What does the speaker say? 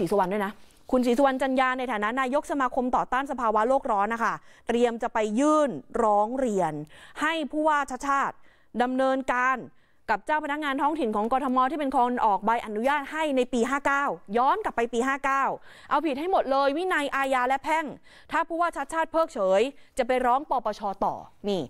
ศรีสุวรรณด้วยนะ คุณศรีสุวรรณจันยาในฐานะนายกสมาคมต่อต้านสภาวะโลกร้อนนะคะ เตรียมจะไปยื่นร้องเรียน ให้ผู้ว่าชาชาติดำเนินการกับเจ้าพนักงานท้องถิ่นของกรทมที่เป็นคนออกใบอนุญาตให้ในปี 59 ย้อนกลับไปปี 59 เอาผิดให้หมดเลยวินัยอาญาและแพ่ง ถ้าผู้ว่าชาชาติเพิกเฉยจะไปร้องปปชต่อนี่